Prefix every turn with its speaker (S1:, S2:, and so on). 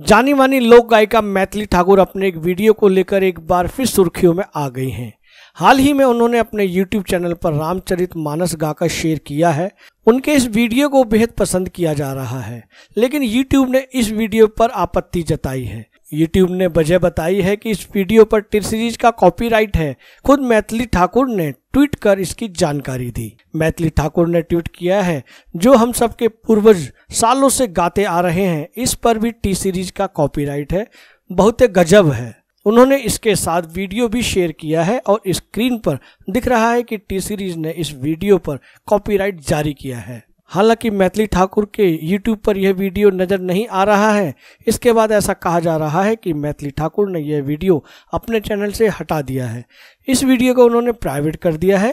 S1: जानी मानी लोक गायिका मैथिली ठाकुर अपने एक वीडियो को लेकर एक बार फिर सुर्खियों में आ गई हैं हाल ही में उन्होंने अपने YouTube चैनल पर रामचरित मानस गाकर शेयर किया है उनके इस वीडियो को बेहद पसंद किया जा रहा है लेकिन YouTube ने इस वीडियो पर आपत्ति जताई है YouTube ने वजह बताई है कि इस वीडियो पर टी सीरीज का कॉपीराइट है खुद मैथिली ठाकुर ने ट्वीट कर इसकी जानकारी दी मैथिली ठाकुर ने ट्वीट किया है जो हम सबके पूर्वज सालों से गाते आ रहे हैं इस पर भी टी सीरीज का कॉपीराइट है बहुत गजब है उन्होंने इसके साथ वीडियो भी शेयर किया है और स्क्रीन पर दिख रहा है कि टी सीरीज ने इस वीडियो पर कॉपीराइट जारी किया है हालांकि मैथिली ठाकुर के यूट्यूब पर यह वीडियो नज़र नहीं आ रहा है इसके बाद ऐसा कहा जा रहा है कि मैथिली ठाकुर ने यह वीडियो अपने चैनल से हटा दिया है इस वीडियो को उन्होंने प्राइवेट कर दिया है